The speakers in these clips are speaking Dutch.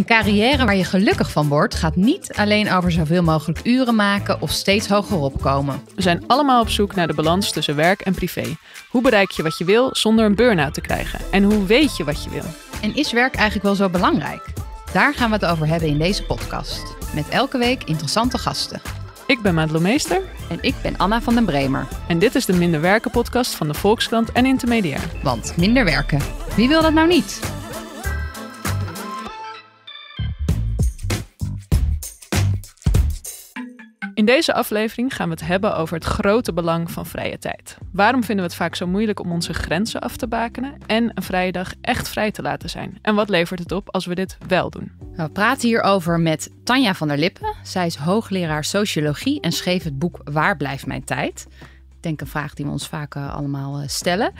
Een carrière waar je gelukkig van wordt gaat niet alleen over zoveel mogelijk uren maken of steeds hoger opkomen. We zijn allemaal op zoek naar de balans tussen werk en privé. Hoe bereik je wat je wil zonder een burn-out te krijgen? En hoe weet je wat je wil? En is werk eigenlijk wel zo belangrijk? Daar gaan we het over hebben in deze podcast. Met elke week interessante gasten. Ik ben Maatlo Meester. En ik ben Anna van den Bremer. En dit is de Minder Werken podcast van de Volkskrant en Intermediair. Want minder werken, wie wil dat nou niet? In deze aflevering gaan we het hebben over het grote belang van vrije tijd. Waarom vinden we het vaak zo moeilijk om onze grenzen af te bakenen en een vrije dag echt vrij te laten zijn? En wat levert het op als we dit wel doen? We praten hierover met Tanja van der Lippen. Zij is hoogleraar sociologie en schreef het boek Waar blijft mijn tijd? Ik denk een vraag die we ons vaak eh, allemaal eh, stellen.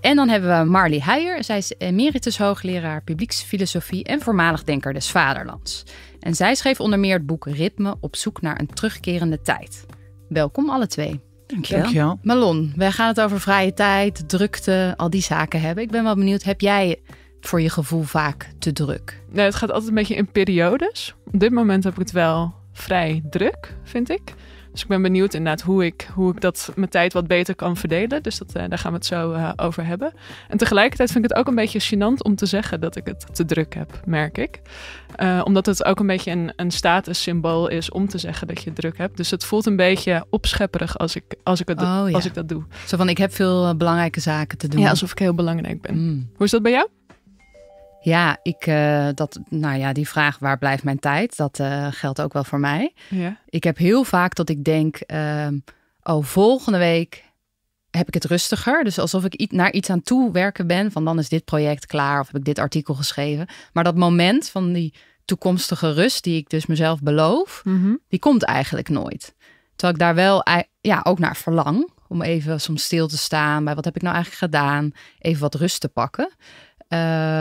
En dan hebben we Marley Heijer. Zij is emeritus hoogleraar publieksfilosofie en voormalig denker des Vaderlands. En zij schreef onder meer het boek Ritme op zoek naar een terugkerende tijd. Welkom alle twee. Dankjewel. wel. Malon, wij gaan het over vrije tijd, drukte, al die zaken hebben. Ik ben wel benieuwd, heb jij voor je gevoel vaak te druk? Nee, het gaat altijd een beetje in periodes. Op dit moment heb ik het wel vrij druk, vind ik. Dus ik ben benieuwd inderdaad hoe ik, hoe ik dat mijn tijd wat beter kan verdelen. Dus dat, eh, daar gaan we het zo eh, over hebben. En tegelijkertijd vind ik het ook een beetje gênant om te zeggen dat ik het te druk heb, merk ik. Eh, omdat het ook een beetje een, een statussymbool is om te zeggen dat je druk hebt. Dus het voelt een beetje opschepperig als ik, als ik, het oh, als ik dat doe. Zo van, ik heb veel belangrijke zaken te doen. Ja, alsof ik heel belangrijk ben. Mm. Hoe is dat bij jou? Ja, ik, eh, dat, nou ja, die vraag waar blijft mijn tijd, dat eh, geldt ook wel voor mij. Ja. Ik heb heel vaak dat ik denk, ehm, oh volgende week heb ik het rustiger. Dus alsof ik naar iets aan toe werken ben, van dan is dit project klaar of heb ik dit artikel geschreven. Maar dat moment van die toekomstige rust die ik dus mezelf beloof, mhm. die komt eigenlijk nooit. Terwijl ik daar wel ja, ook naar verlang. Om even soms stil te staan bij wat heb ik nou eigenlijk gedaan. Even wat rust te pakken. Eh,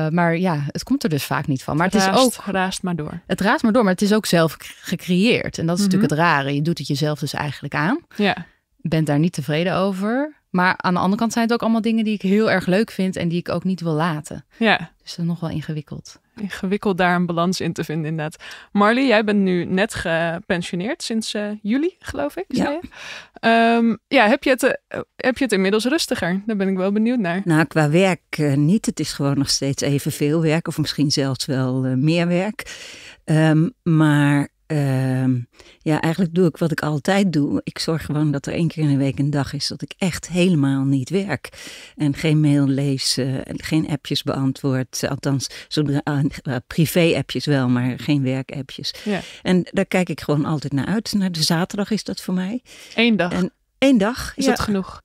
maar ja, het komt er dus vaak niet van. Maar het, raast, is ook. maar door. Het raast maar door, maar het is ook zelf gecreëerd. En dat is natuurlijk mhm. het rare. Je doet het jezelf dus eigenlijk aan. Ja. Bent daar niet tevreden over. Maar aan de andere kant zijn het ook allemaal dingen die ik heel erg leuk vind en die ik ook niet wil laten. Ja. Dus dat is nog wel ingewikkeld ingewikkeld daar een balans in te vinden, inderdaad. Marley, jij bent nu net gepensioneerd sinds eh, juli, geloof ik. Ja. Ehm, ja, heb je, het, eh, heb je het inmiddels rustiger? Daar ben ik wel benieuwd naar. Nou, qua werk eh, niet. Het is gewoon nog steeds evenveel werk, of misschien zelfs wel meer werk. Ehm, maar Ehm, ja, eigenlijk doe ik wat ik altijd doe. Ik zorg gewoon dat er één keer in de week een dag is dat ik echt helemaal niet werk. En geen mail lees, eh, geen appjes beantwoord. Althans, uh, privé-appjes wel, maar geen werk-appjes. Ja. En daar kijk ik gewoon altijd naar uit. Naar de zaterdag is dat voor mij. Eén dag. En Eén dag. Is dat genoeg?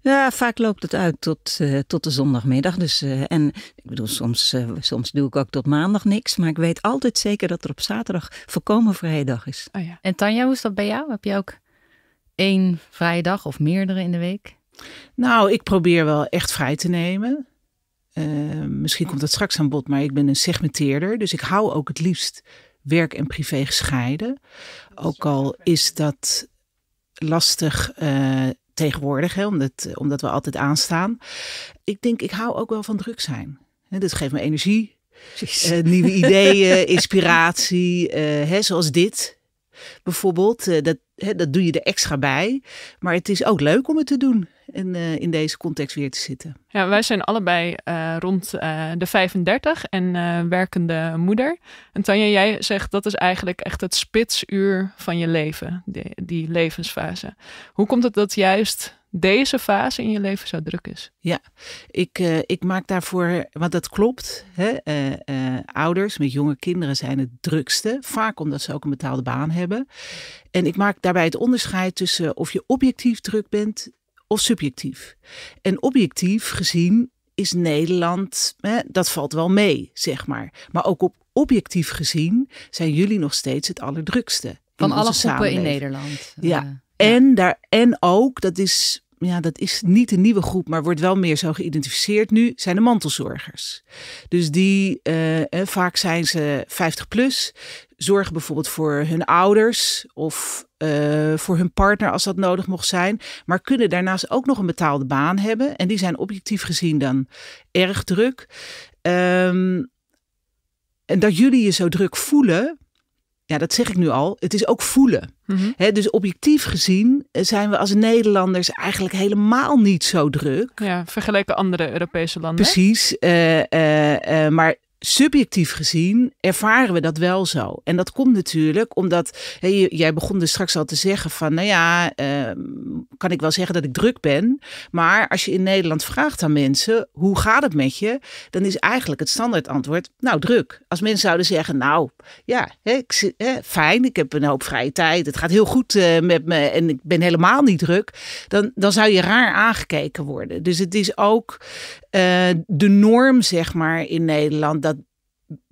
Ja, vaak loopt het uit tot, eh, tot de zondagmiddag. Dus, eh, en ik bedoel, soms, eh, soms doe ik ook tot maandag niks. Maar ik weet altijd zeker dat er op zaterdag volkomen vrijdag is. Oh ja. En Tanja, hoe is dat bij jou? Heb je ook één vrije dag of meerdere in de week? Nou, ik probeer wel echt vrij te nemen. misschien komt dat straks aan bod, maar ik ben een segmenteerder. Dus ik hou ook het liefst werk en privé gescheiden. Ook al is dat lastig tegenwoordig, hè, omdat, eh, omdat we altijd aanstaan. Ik denk, ik hou ook wel van druk zijn. Dat geeft me energie, eh, nieuwe ideeën, inspiratie, uh, hè, zoals dit. Bijvoorbeeld, dat, hè, dat doe je er extra bij. Maar het is ook leuk om het te doen in, eh, in deze context weer te zitten. Ja, wij zijn allebei eh, rond eh, de 35 en werkende moeder. En Tanja, jij zegt dat is eigenlijk echt het spitsuur van je leven, die, levensfase. Hoe komt het dat juist deze fase in je leven zo druk is. Ja, ik, ik maak daarvoor, want dat klopt. Hè? ouders met jonge kinderen zijn het drukste, vaak omdat ze ook een betaalde baan hebben. En ik maak daarbij het onderscheid tussen of je objectief druk bent of subjectief? En objectief gezien is Nederland, hè, dat valt wel mee, zeg maar. Maar ook op objectief gezien zijn jullie nog steeds het allerdrukste. Van alle groepen in Nederland. Eh, ja. En, daar, en ook, dat is ja, dat is niet een nieuwe groep, maar wordt wel meer zo geïdentificeerd nu, zijn de mantelzorgers. Dus die, eh, eh, vaak zijn ze 50 plus, zorgen bijvoorbeeld voor hun ouders of eh, voor hun partner als dat nodig mocht zijn. Maar kunnen daarnaast ook nog een betaalde baan hebben. En die zijn objectief gezien dan erg druk. Ehm, en dat jullie je zo druk voelen, ja, dat zeg ik nu al, het is ook voelen. Mm dus objectief gezien eh, zijn we als Nederlanders eigenlijk helemaal niet zo druk. Ja, vergeleken andere Europese landen. Precies, eh, maar subjectief gezien ervaren we dat wel zo. En dat komt natuurlijk omdat, jij begon dus straks al te zeggen van, nou ja, ehm, kan ik wel zeggen dat ik druk ben. Maar als je in Nederland vraagt aan mensen, hoe gaat het met je? Dan is eigenlijk het standaard antwoord, nou druk. Als mensen zouden zeggen, nou ja, ik, fijn, ik heb een hoop vrije tijd. Het gaat heel goed eh, met me en ik ben helemaal niet druk. Dan, dan zou je raar aangekeken worden. Dus het is ook eh, de norm, zeg maar, in Nederland, dat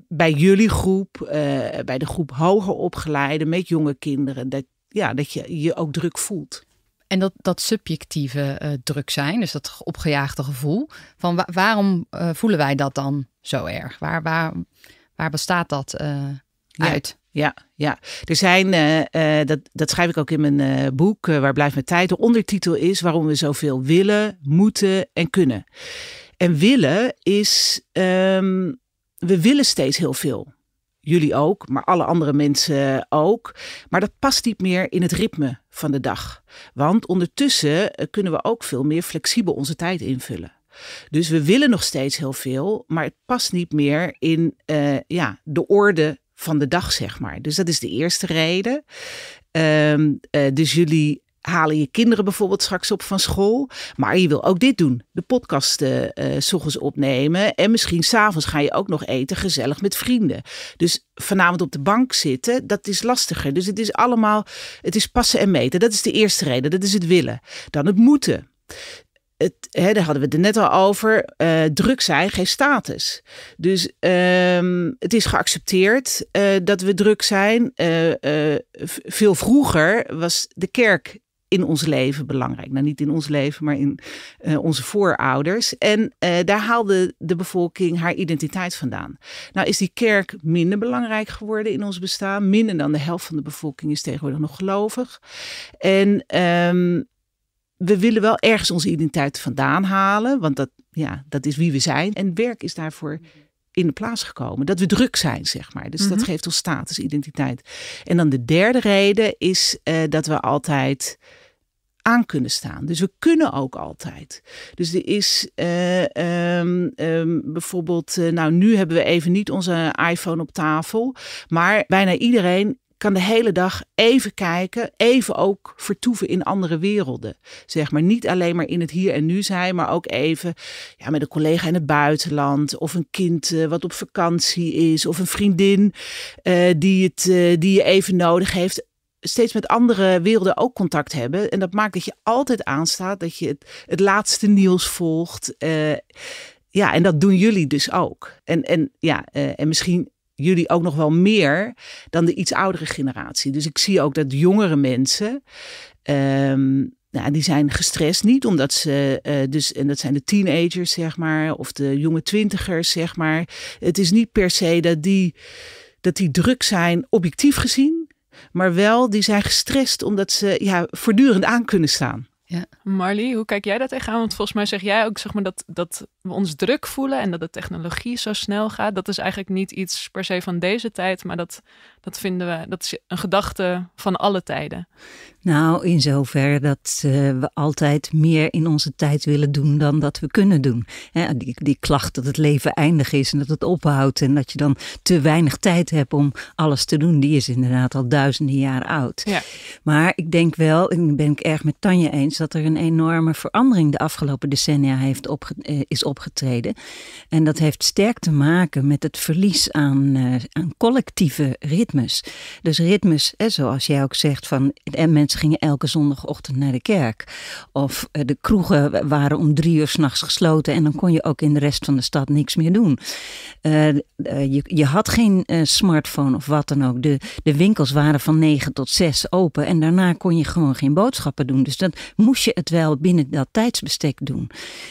bij jullie groep, eh, bij de groep hoger opgeleiden met jonge kinderen, dat, ja, dat je je ook druk voelt. En dat, dat subjectieve eh, druk zijn, dus dat opgejaagde gevoel, van waarom voelen wij dat dan zo erg? Waar, waar, waar bestaat dat uit? Ja. Ja, Er zijn, dat, dat schrijf ik ook in mijn boek, Waar blijft mijn tijd? De ondertitel is waarom we zoveel willen, moeten en kunnen. En willen is, ehm, we willen steeds heel veel. Jullie ook, maar alle andere mensen ook. Maar dat past niet meer in het ritme van de dag. Want ondertussen eh, kunnen we ook veel meer flexibel onze tijd invullen. Dus we willen nog steeds heel veel, maar het past niet meer in eh, ja, de orde van de dag, zeg maar. Dus dat is de eerste reden. Ehm, eh, dus jullie halen je kinderen bijvoorbeeld straks op van school. Maar je wil ook dit doen. De podcast uh, ochtends opnemen. En misschien s'avonds ga je ook nog eten gezellig met vrienden. Dus vanavond op de bank zitten, dat is lastiger. Dus het is allemaal, het is passen en meten. Dat is de eerste reden. Dat is het willen. Dan het moeten. Het, hè, daar hadden we het net al over. Eh, druk zijn geen status. Dus ehm, het is geaccepteerd dat we druk zijn. veel vroeger was de kerk in ons leven belangrijk. Nou, niet in ons leven, maar in eh, onze voorouders. En eh, daar haalde de bevolking haar identiteit vandaan. Nou is die kerk minder belangrijk geworden in ons bestaan. Minder dan de helft van de bevolking is tegenwoordig nog gelovig. En ehm, we willen wel ergens onze identiteit vandaan halen, want dat, ja, dat is wie we zijn. En werk is daarvoor in de plaats gekomen. Dat we druk zijn, zeg maar. Dus dat mhm. geeft ons status, identiteit. En dan de derde reden is eh, dat we altijd aan kunnen staan. Dus we kunnen ook altijd. Dus er is eh, ehm, ehm, bijvoorbeeld, eh, nou nu hebben we even niet onze iPhone op tafel, maar bijna iedereen kan de hele dag even kijken, even ook vertoeven in andere werelden. Zeg maar niet alleen maar in het hier en nu zijn, maar ook even ja, met een collega in het buitenland of een kind eh, wat op vakantie is of een vriendin die, het, die je even nodig heeft steeds met andere werelden ook contact hebben. En dat maakt dat je altijd aanstaat, dat je het, laatste nieuws volgt. Eh, ja, en dat doen jullie dus ook. En, en, ja, eh, en misschien jullie ook nog wel meer dan de iets oudere generatie. Dus ik zie ook dat jongere mensen. Ehm, nou, die zijn gestrest niet omdat ze, eh, dus, en dat zijn de teenagers, zeg maar, of de jonge twintigers, zeg maar. Het is niet per se dat die, dat die druk zijn, objectief gezien maar wel die zijn gestrest omdat ze ja, voortdurend aan kunnen staan. Ja. Marley, hoe kijk jij dat tegenaan? Want volgens mij zeg jij ook zeg maar, dat, dat we ons druk voelen en dat de technologie zo snel gaat. Dat is eigenlijk niet iets per se van deze tijd, maar dat, dat vinden we, dat is een gedachte van alle tijden. Nou, in zover dat eh, we altijd meer in onze tijd willen doen dan dat we kunnen doen. die, die klacht dat het leven eindig is en dat het ophoudt en dat je dan te weinig tijd hebt om alles te doen, die is inderdaad al duizenden jaren oud. Ja. Maar ik denk wel, en ben ik erg met Tanja eens, dat er een enorme verandering de afgelopen decennia heeft eh, is opgetreden. En dat heeft sterk te maken met het verlies aan, eh, aan collectieve ritme. Dus ritmes, hè, zoals jij ook zegt, van mensen gingen elke zondagochtend naar de kerk. Of eh, de kroegen waren om drie uur s'nachts gesloten en dan kon je ook in de rest van de stad niks meer doen. Eh, eh, je, je had geen smartphone of wat dan ook. De, de winkels waren van negen tot zes open en daarna kon je gewoon geen boodschappen doen. Dus dat moest je het wel binnen dat tijdsbestek doen.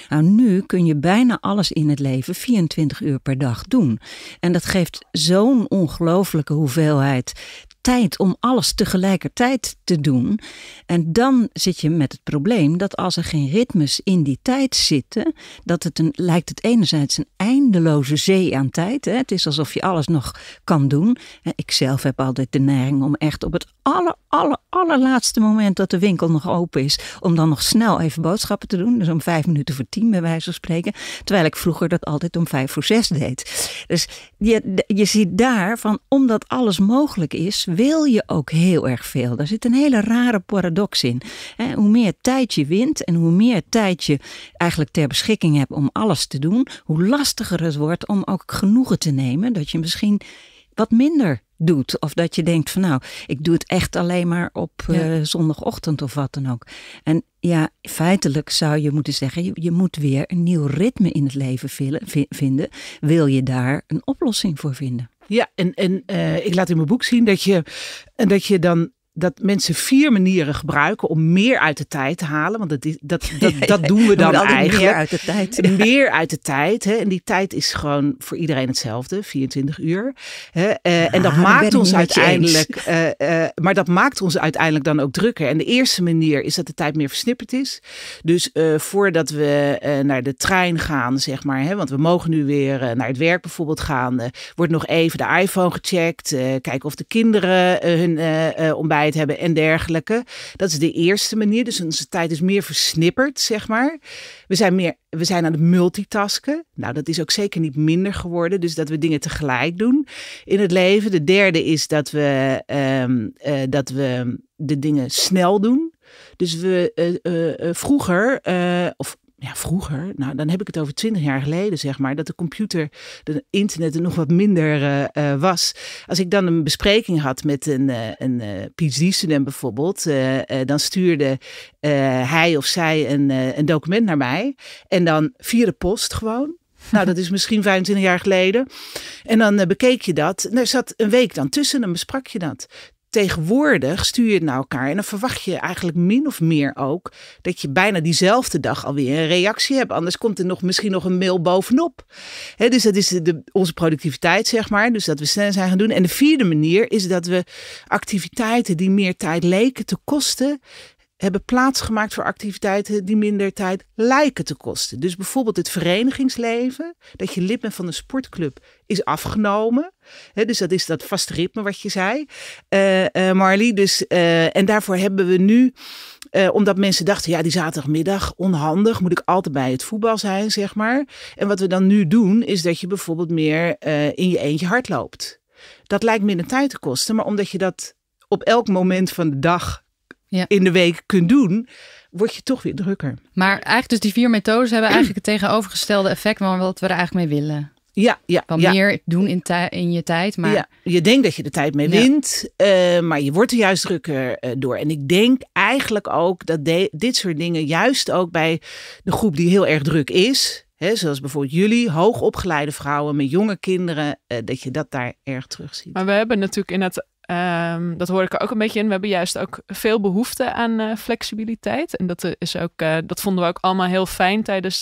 Nou, nu kun je bijna alles in het leven 24 uur per dag doen. En dat geeft zo'n ongelooflijke hoeveelheid uit tijd om alles tegelijkertijd te doen. En dan zit je met het probleem dat als er geen ritmes in die tijd zitten, dat het een, lijkt het enerzijds een eindeloze zee aan tijd. Hè? Het is alsof je alles nog kan doen. Ik zelf heb altijd de neiging om echt op het aller, allerlaatste moment dat de winkel nog open is, om dan nog snel even boodschappen te doen. Dus om vijf minuten voor tien, bij wijze van spreken. Terwijl ik vroeger dat altijd om vijf voor zes deed. Dus je, je ziet daar van, omdat alles mogelijk is, wil je ook heel erg veel. Daar zit een hele rare paradox in. Hoe meer tijd je wint en hoe meer tijd je eigenlijk ter beschikking hebt om alles te doen, hoe lastiger het wordt om ook genoegen te nemen. Dat je misschien wat minder doet. Of dat je denkt van nou, ik doe het echt alleen maar op eh, zondagochtend of wat dan ook. En ja, feitelijk zou je moeten zeggen, je moet weer een nieuw ritme in het leven vinden. Wil je daar een oplossing voor vinden? Ja, en, en eh, ik laat in mijn boek zien dat je, dat je dan dat mensen vier manieren gebruiken om meer uit de tijd te halen. Want dat, dat, dat, dat doen we dan eigenlijk. Meer uit de tijd. Meer uit de tijd. Hè? En die tijd is gewoon voor iedereen hetzelfde, 24 uur. Hè? Eh, en ah, dat maakt ons uiteindelijk. Eh, eh, maar dat maakt ons uiteindelijk dan ook drukker. En de eerste manier is dat de tijd meer versnipperd is. Dus voordat we naar de trein gaan, zeg maar. Hè? Want we mogen nu weer naar het werk bijvoorbeeld gaan. wordt nog even de iPhone gecheckt. kijken of de kinderen hun ontbijt tijd hebben en dergelijke. Dat is de eerste manier. Dus onze tijd is meer versnipperd, zeg maar. We zijn, meer, we zijn aan het multitasken. Nou, dat is ook zeker niet minder geworden. Dus dat we dingen tegelijk doen in het leven. De derde is dat we, ehm, eh, dat we de dingen snel doen. Dus we, eh, eh, vroeger, of ja, vroeger, nou dan heb ik het over twintig jaar geleden, zeg maar, dat de computer, de internet er nog wat minder eh, eh, was. Als ik dan een bespreking had met een, eh, een PhD-student bijvoorbeeld, dan stuurde hij of zij een, een document naar mij. En dan via de post gewoon. Nou, dat is misschien 25 jaar geleden. En dan bekeek je dat. En er zat een week dan tussen en besprak je dat tegenwoordig stuur je het naar elkaar en dan verwacht je eigenlijk min of meer ook dat je bijna diezelfde dag alweer een reactie hebt. Anders komt er nog misschien nog een mail bovenop. dus dat is de, onze productiviteit, zeg maar. Dus dat we snel zijn gaan doen. En de vierde manier is dat we activiteiten die meer tijd leken te kosten, hebben plaatsgemaakt voor activiteiten die minder tijd lijken te kosten. Dus bijvoorbeeld het verenigingsleven, dat je lid bent van een sportclub, is afgenomen. dus dat is dat vaste ritme wat je zei, uh, eh, eh, Marley. Dus, eh, en daarvoor hebben we nu, omdat mensen dachten, ja, die zaterdagmiddag onhandig, moet ik altijd bij het voetbal zijn, zeg maar. En wat we dan nu doen, is dat je bijvoorbeeld meer in je eentje loopt. Dat lijkt minder tijd te kosten, maar omdat je dat op elk moment van de dag ja. in de week kunt doen, word je toch weer drukker. Maar eigenlijk dus die vier methodes hebben eigenlijk het tegenovergestelde effect van wat we er eigenlijk mee willen. Ja, ja. Van meer doen in, in, je tijd. Maar... je denkt dat je de tijd mee wint, eh, maar je wordt er juist drukker eh, door. En ik denk eigenlijk ook dat dit soort dingen, juist ook bij de groep die heel erg druk is, hè, zoals bijvoorbeeld jullie, hoogopgeleide vrouwen met jonge kinderen, eh, dat je dat daar erg terug ziet. Maar we hebben natuurlijk in het Ehm, dat hoor ik er ook een beetje in. We hebben juist ook veel behoefte aan eh, flexibiliteit. En dat, eh, is ook, eh, dat vonden we ook allemaal heel fijn tijdens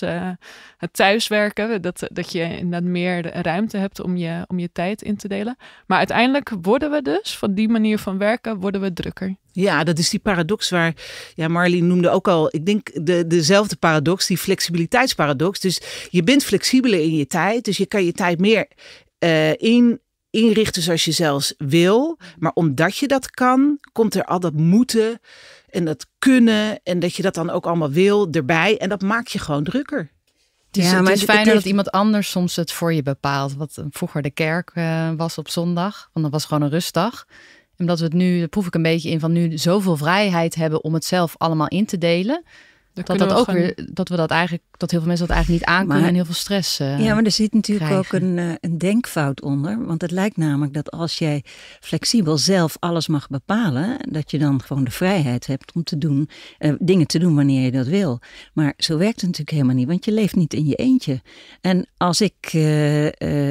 het thuiswerken. Dat, dat je inderdaad meer ruimte hebt om je, om je tijd in te delen. Maar uiteindelijk worden we dus van die manier van werken worden we drukker. Ja, dat is die paradox waar ja, Marleen noemde ook al, ik denk de, dezelfde paradox, die flexibiliteitsparadox. Dus je bent flexibeler in je tijd, dus je kan je tijd meer in, inrichten zoals je zelfs wil. Maar omdat je dat kan, komt er al dat moeten en dat kunnen en dat je dat dan ook allemaal wil erbij. En dat maakt je gewoon drukker. Dus ja, het maar het is fijner dat iemand anders soms het voor je bepaalt. Wat eh, vroeger de kerk eh, was op zondag, want dat was gewoon een rustdag. En we het nu, proef ik een beetje in, van nu zoveel vrijheid hebben om het zelf allemaal in te delen dat dat, we ook weer, dat we dat eigenlijk, dat heel veel mensen dat eigenlijk niet aankunnen en heel veel stress. Uh, ja, maar er zit natuurlijk ook een, eh, een denkfout onder. Want het lijkt namelijk dat als jij flexibel zelf alles mag bepalen, dat je dan gewoon de vrijheid hebt om te doen, uh, dingen te doen wanneer je dat wil. Maar zo werkt het natuurlijk helemaal niet, want je leeft niet in je eentje. En als ik,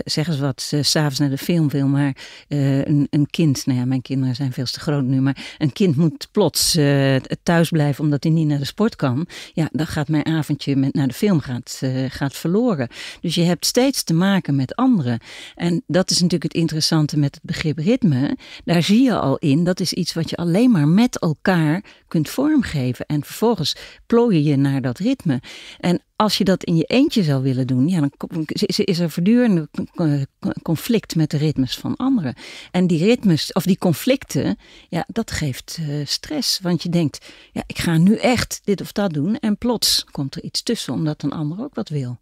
zeg eens wat, s s'avonds naar de film wil, maar een, een kind, nou ja, mijn kinderen zijn veel te groot nu, maar een kind moet plots thuis blijven omdat hij niet naar de sport kan ja, dan gaat mijn avondje met naar de film gaat, eh, gaat verloren. Dus je hebt steeds te maken met anderen. En dat is natuurlijk het interessante met het begrip ritme. Daar zie je al in, dat is iets wat je alleen maar met elkaar kunt vormgeven. En vervolgens plooien je naar dat ritme. En als je dat in je eentje zou willen doen, ja, dan is er voortdurend conflict met de ritmes van anderen. En die ritmes, of die conflicten, ja, dat geeft eh, stress. Want je denkt, ja, ik ga nu echt dit of dat doen. En plots komt er iets tussen, omdat een ander ook wat wil.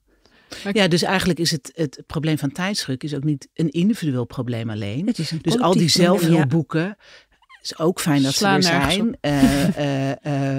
Ja, dus eigenlijk is het, het probleem van tijdsdruk is ook niet een individueel probleem alleen. dus al die zelfhulpboeken, ja is ook fijn dat ze er zijn. Eh, eh,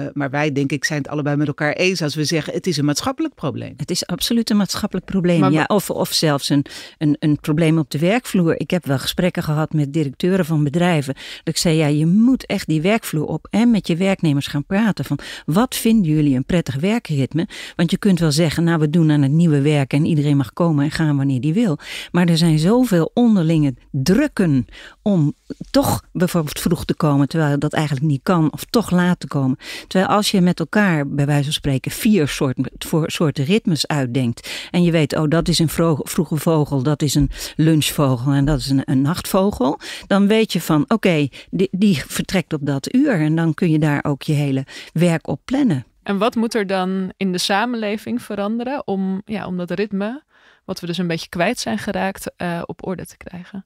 eh, maar wij, denk ik, zijn het allebei met elkaar eens als we zeggen: het is een maatschappelijk probleem. Het is absoluut een maatschappelijk probleem. ja, of, of zelfs een, een, een probleem op de werkvloer. Ik heb wel gesprekken gehad met directeuren van bedrijven. Dat ik zei: ja, je moet echt die werkvloer op en met je werknemers gaan praten. Van wat vinden jullie een prettig werkritme? Want je kunt wel zeggen: nou, we doen aan het nieuwe werk en iedereen mag komen en gaan wanneer die wil. Maar er zijn zoveel onderlinge drukken om toch bijvoorbeeld vroeg te komen, terwijl dat eigenlijk niet kan, of toch laat te komen. Terwijl als je met elkaar, bij wijze van spreken, vier soorten, voor, soorten ritmes uitdenkt en je weet, oh, dat is een vroege vogel, dat is een lunchvogel en dat is een, nachtvogel, dan weet je van, oké, die, die vertrekt op dat uur en dan kun je daar ook je hele werk op plannen. En wat moet er dan in de samenleving veranderen om, ja, om dat ritme, wat we dus een beetje kwijt zijn geraakt, eh, op orde te krijgen?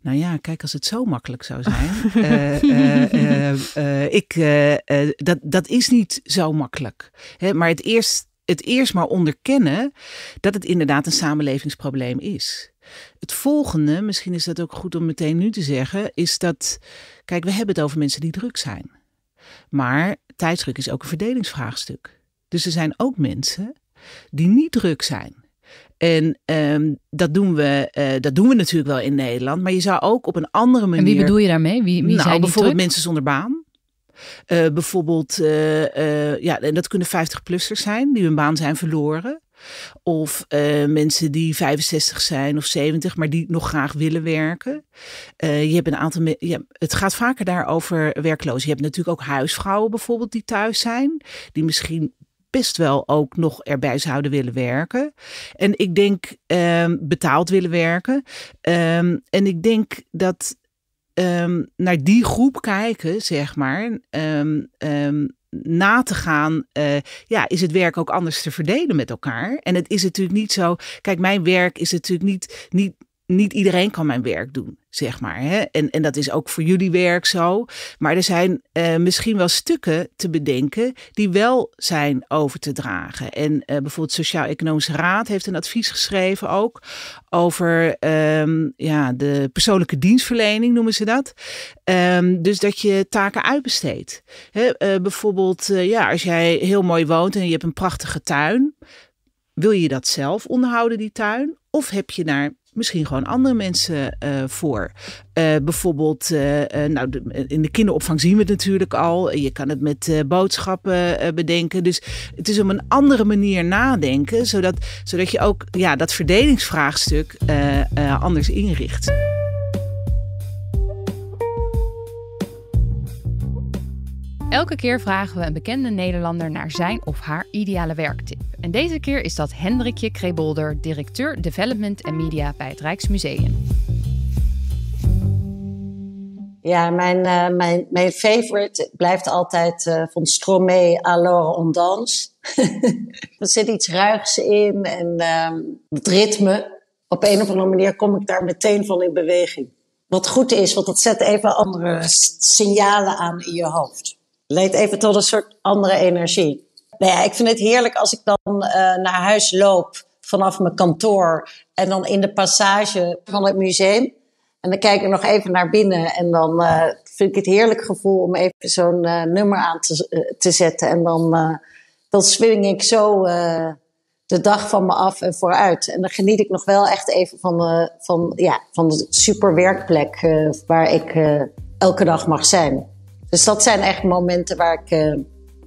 Nou ja, kijk, als het zo makkelijk zou zijn. Eh, eh, eh, ik, dat, dat is niet zo makkelijk. Hè? Maar het eerst, het eerst maar onderkennen dat het inderdaad een samenlevingsprobleem is. Het volgende, misschien is dat ook goed om meteen nu te zeggen, is dat, kijk, we hebben het over mensen die druk zijn. Maar tijdsdruk is ook een verdelingsvraagstuk. Dus er zijn ook mensen die niet druk zijn. En ehm, dat, doen we, eh, dat doen we natuurlijk wel in Nederland. Maar je zou ook op een andere manier. En wie bedoel je daarmee? Wie, wie nou, bijvoorbeeld mensen zonder baan. Eh, bijvoorbeeld, eh, ja, en dat kunnen 50-plussers zijn die hun baan zijn verloren. Of mensen die 65 zijn of 70, maar die nog graag willen werken. je hebt een aantal. Ja, het gaat vaker daarover werklozen. Je hebt natuurlijk ook huisvrouwen bijvoorbeeld die thuis zijn. Die misschien best wel ook nog erbij zouden willen werken. En ik denk ehm, betaald willen werken. Ehm, en ik denk dat ehm, naar die groep kijken, zeg maar, na te gaan, eh, ja, is het werk ook anders te verdelen met elkaar? En het is natuurlijk niet zo. Kijk, mijn werk is natuurlijk niet, niet, niet iedereen kan mijn werk doen, zeg maar. Hè? En, en dat is ook voor jullie werk zo. Maar er zijn eh, misschien wel stukken te bedenken die wel zijn over te dragen. En uh, bijvoorbeeld sociaal Economische Raad heeft een advies geschreven ook over ehm, ja, de persoonlijke dienstverlening, noemen ze dat. Ehm, dus dat je taken uitbesteedt. Uh, bijvoorbeeld, ja, als jij heel mooi woont en je hebt een prachtige tuin. Wil je dat zelf onderhouden, die tuin? Of heb je naar misschien gewoon andere mensen eh, voor. Eh, bijvoorbeeld, eh, nou, in de kinderopvang zien we het natuurlijk al. Je kan het met boodschappen bedenken. Dus het is om een andere manier nadenken, zodat, zodat je ook ja, dat verdelingsvraagstuk anders inricht. Elke keer vragen we een bekende Nederlander naar zijn of haar ideale werktip. En deze keer is dat Hendrikje Krebolder, directeur Development en Media bij het Rijksmuseum. Ja, mijn, uh, mijn, mijn favorite blijft altijd eh, van Stromae l'heure on danse. er zit iets ruigs in en ehm, het ritme. Op een of andere manier kom ik daar meteen van in beweging. Wat goed is, want dat zet even andere signalen aan in je hoofd leidt even tot een soort andere energie. Nou ja, ik vind het heerlijk als ik dan eh, naar huis loop vanaf mijn kantoor en dan in de passage van het museum. En dan kijk ik nog even naar binnen en dan eh, vind ik het heerlijk gevoel om even zo'n eh, nummer aan te, te zetten. En dan, dan swing ik zo de dag van me af en vooruit. En dan geniet ik nog wel echt even van van, ja, van de super werkplek waar ik elke dag mag zijn. Dus dat zijn echt momenten waar ik, eh,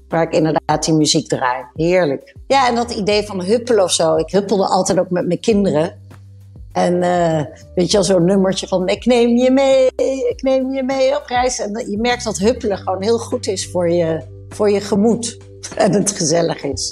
waar ik inderdaad die muziek draai. Heerlijk. Ja, en dat idee van huppelen of zo. Ik huppelde altijd ook met mijn kinderen. En eh, weet je al zo'n nummertje van ik neem je mee, ik neem je mee op reis. En je merkt dat huppelen gewoon heel goed is voor je, voor je gemoed en het gezellig is.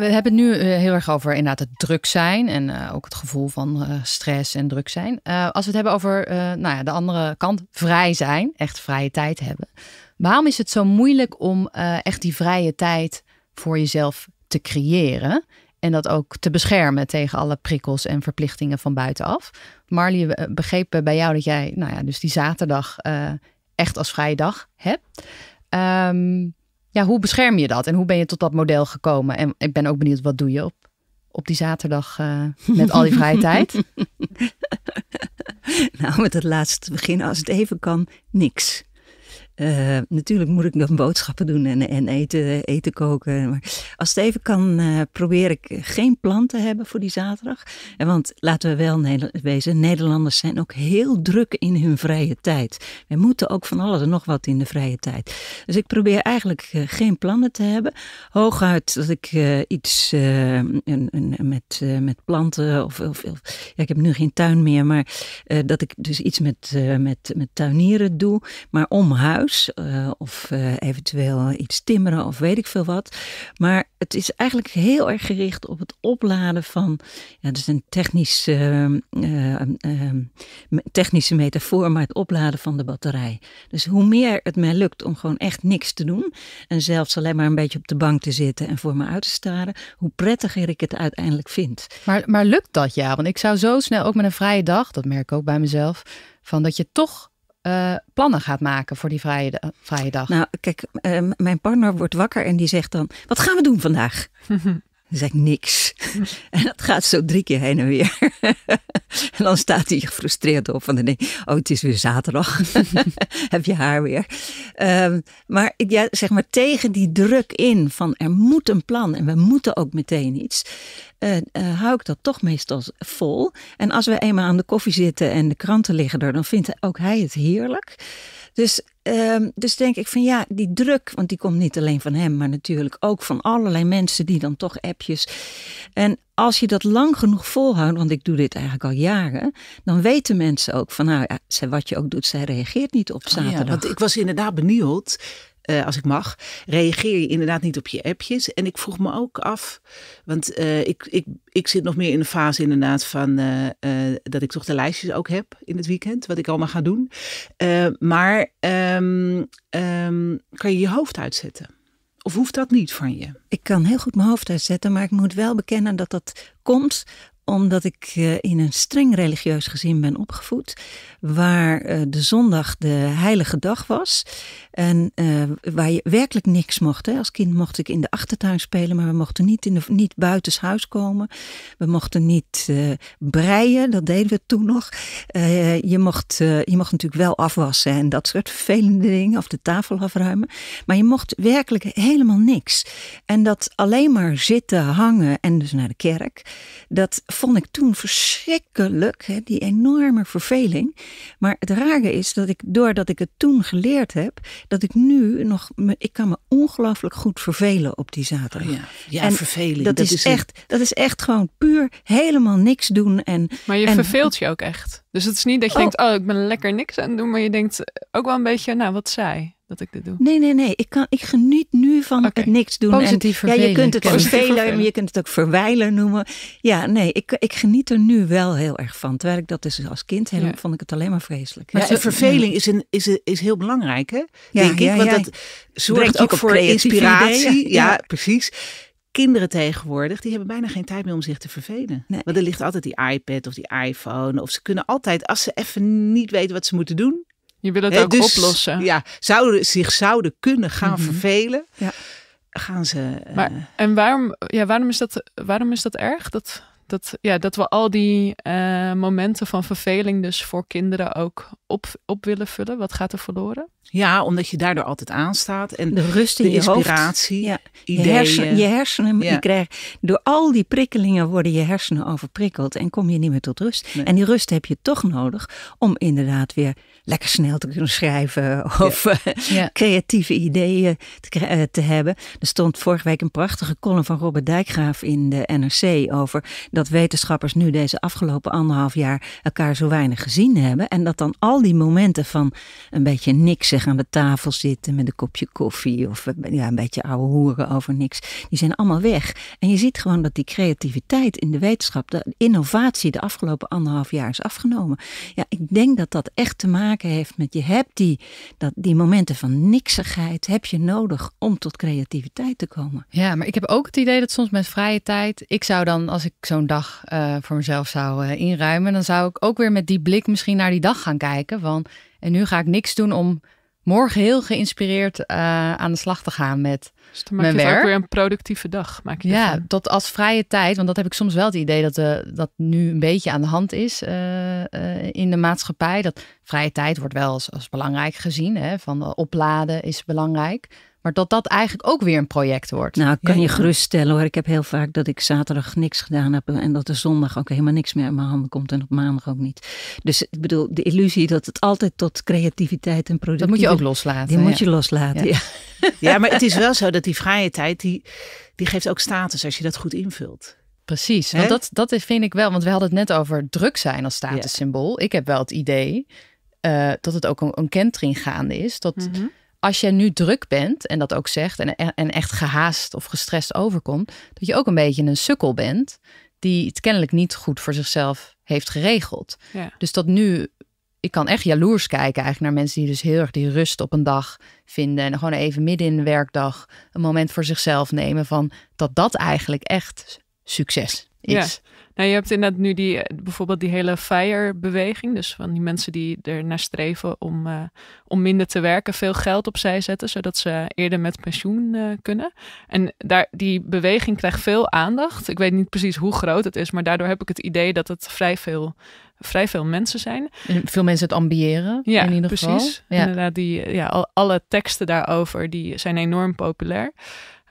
we hebben het nu eh, heel erg over inderdaad het druk zijn en eh, ook het gevoel van eh, stress en druk zijn. als we het hebben over nou ja, de andere kant, vrij zijn, echt vrije tijd hebben. Waarom is het zo moeilijk om echt die vrije tijd voor jezelf te creëren en dat ook te beschermen tegen alle prikkels en verplichtingen van buitenaf? Marlie, begrepen bij jou dat jij, nou ja, dus die zaterdag echt als vrije dag hebt. Um, ja, hoe bescherm je dat en hoe ben je tot dat model gekomen? En ik ben ook benieuwd, wat doe je op, op die zaterdag eh, met al die vrije tijd? nou, met het laatste begin, als het even kan, niks. Eh, natuurlijk moet ik dan boodschappen doen en, en eten, eten koken. Maar als het even kan, eh, probeer ik geen plan te hebben voor die zaterdag. En eh, want laten we wel wezen, Nederlanders zijn ook heel druk in hun vrije tijd. We moeten ook van alles en nog wat in de vrije tijd. Dus ik probeer eigenlijk geen plannen te hebben. Hooguit dat ik iets een, een, met, met planten of, ja, ik heb nu geen tuin meer, maar dat ik dus iets met, met, met tuinieren doe. Maar om huis eh, of eh, eventueel iets timmeren of weet ik veel wat. Maar het is eigenlijk heel erg gericht op het opladen van, ja, dat is een technisch, eh, ehm, technische metafoor, maar het opladen van de batterij. Dus hoe meer het mij lukt om gewoon echt niks te doen en zelfs alleen maar een beetje op de bank te zitten en voor me uit te staren, hoe prettiger ik het uiteindelijk vind. Maar, maar lukt dat ja? Want ik zou zo snel ook met een vrije dag, dat merk ik ook bij mezelf, van dat je toch eh, plannen gaat maken voor die vrije, vrije dag? Nou, kijk, ehm, mijn partner wordt wakker en die zegt dan: Wat gaan we doen vandaag? Dan zeg ik niks. En dat gaat zo drie keer heen en weer. En dan staat hij gefrustreerd op. Van denk oh het is weer zaterdag. Heb je haar weer. Ehm, maar ja, zeg maar tegen die druk in van er moet een plan. En we moeten ook meteen iets. Eh, eh, hou ik dat toch meestal vol. En als we eenmaal aan de koffie zitten en de kranten liggen er, dan vindt ook hij het heerlijk. Dus, ehm, dus denk ik van ja, die druk, want die komt niet alleen van hem, maar natuurlijk ook van allerlei mensen die dan toch appjes. En als je dat lang genoeg volhoudt, want ik doe dit eigenlijk al jaren, dan weten mensen ook van nou, ja, wat je ook doet, zij reageert niet op oh zaterdag. ja, want ik was inderdaad benieuwd eh, als ik mag, reageer je inderdaad niet op je appjes. En ik vroeg me ook af, want eh, ik, ik, ik zit nog meer in de fase inderdaad van eh, dat ik toch de lijstjes ook heb in het weekend, wat ik allemaal ga doen. maar ehm, ehm, kan je je hoofd uitzetten? Of hoeft dat niet van je? Ik kan heel goed mijn hoofd uitzetten, maar ik moet wel bekennen dat dat komt omdat ik eh, in een streng religieus gezin ben opgevoed, waar eh, de zondag de heilige dag was en eh, waar je werkelijk niks mocht. Als kind mocht ik in de achtertuin spelen, maar we mochten niet, in de, niet huis komen. We mochten niet breien, dat deden we toen nog. je, mocht, je mocht natuurlijk wel afwassen en dat soort vervelende dingen, of de tafel afruimen, maar je mocht werkelijk helemaal niks. En dat alleen maar zitten, hangen en dus naar de kerk, dat vond ik toen verschrikkelijk, hè, die enorme verveling. Maar het rare is dat ik, doordat ik het toen geleerd heb, dat ik nu nog, me, ik kan me ongelooflijk goed vervelen op die zaterdag. Oh ja, verveling. Dat, is, echt, dat is echt gewoon puur helemaal niks doen. En, maar je verveelt je ook echt. Dus het is niet dat je oh. denkt, oh, ik ben lekker niks aan het doen, maar je denkt ook wel een beetje, nou, wat zij dat ik dit doe. Nee, nee, nee. Ik, kan, ik geniet nu van het niks doen. en, Ja, je kunt het vervelen, maar je kunt het ook verwijlen noemen. Ja, nee, ik, ik geniet er nu wel heel erg van. Terwijl ik dat dus als kind helemaal, vond ik het alleen maar vreselijk. Maar verveling is, een, is, is heel belangrijk, hè? denk ik. Want dat zorgt ook voor inspiratie. ja, precies kinderen tegenwoordig, die hebben bijna geen tijd meer om zich te vervelen. Nee. Want er ligt altijd die iPad of die iPhone. Of ze kunnen altijd, als ze even niet weten wat ze moeten doen, je wil het ook dus oplossen. Ja, zouden, zich zouden kunnen gaan mhm. vervelen. Ja. Gaan ze. Maar, eh, en waarom, ja, waarom, is dat, waarom is dat erg? Dat, dat, ja, dat we al die eh, momenten van verveling dus voor kinderen ook op, op willen vullen. Wat gaat er verloren? Ja, omdat je daardoor altijd aanstaat. En de rust in de inspiratie, je hoofd. Ideeën. Je, hersenen, je door al die prikkelingen worden je hersenen overprikkeld en kom je niet meer tot rust. En die rust heb je toch nodig om inderdaad weer lekker snel te kunnen schrijven of eh, creatieve ideeën te, eh, te, hebben. Er stond vorige week een prachtige column van Robert Dijkgraaf in de NRC over dat wetenschappers nu deze afgelopen anderhalf jaar elkaar zo weinig gezien hebben. En dat dan al die momenten van een beetje niks zeg, aan de tafel zitten met een kopje koffie of eh, ja, een beetje ouwe hoeren over niks. Die zijn allemaal weg. En je ziet gewoon dat die creativiteit in de wetenschap, de innovatie de afgelopen anderhalf jaar is afgenomen. Ja, ik denk dat dat echt te maken heeft met je hebt die, dat, die momenten van niksigheid heb je nodig om tot creativiteit te komen. Ja, maar ik heb ook het idee dat soms met vrije tijd, ik zou dan als ik zo'n dag eh, voor mezelf zou eh, inruimen, dan zou ik ook weer met die blik misschien naar die dag gaan kijken van en nu ga ik niks doen om morgen heel geïnspireerd eh, aan de slag te gaan met dus dan maak mijn werk. ook weer een productieve dag. Maak je ja, ervan. tot als vrije tijd. Want dat heb ik soms wel het idee dat uh, dat nu een beetje aan de hand is eh, in de maatschappij. Dat vrije tijd wordt wel als, als belangrijk gezien. Hè? Van opladen is belangrijk. Maar dat dat eigenlijk ook weer een project wordt. Nou, ik kan ja. je geruststellen hoor. Ik heb heel vaak dat ik zaterdag niks gedaan heb. En dat er zondag ook helemaal niks meer in mijn handen komt. En op maandag ook niet. Dus ik bedoel, de illusie dat het altijd tot creativiteit en productie. Dat moet je ook loslaten. Die ja. moet je loslaten, ja. ja. maar het is wel zo dat die vrije tijd, die, die geeft ook status als je dat goed invult. Precies, want dat, dat vind ik wel. Want we hadden het net over druk zijn als statussymbool. Ik heb wel het idee eh, dat het ook een, een kentering gaande is. Dat... Mhm als je nu druk bent en dat ook zegt en, en echt gehaast of gestrest overkomt, dat je ook een beetje een sukkel bent die het kennelijk niet goed voor zichzelf heeft geregeld. Dus dat nu, ik kan echt jaloers kijken eigenlijk naar mensen die dus heel erg die rust op een dag vinden en gewoon even midden in de werkdag een moment voor zichzelf nemen van dat dat eigenlijk echt succes is. Ja. Nou, je hebt inderdaad nu die, eh, bijvoorbeeld die hele FIRE-beweging. Dus van die mensen die ernaar streven om, eh, om minder te werken, veel geld opzij zetten, zodat ze eerder met pensioen eh, kunnen. En daar, die beweging krijgt veel aandacht. Ik weet niet precies hoe groot het is, maar daardoor heb ik het idee dat het vrij veel vrij veel mensen zijn. Veel mensen het ambiëren ja, in ieder precies. geval. Ja, precies. Inderdaad, die, ja, al, alle teksten daarover die zijn enorm populair.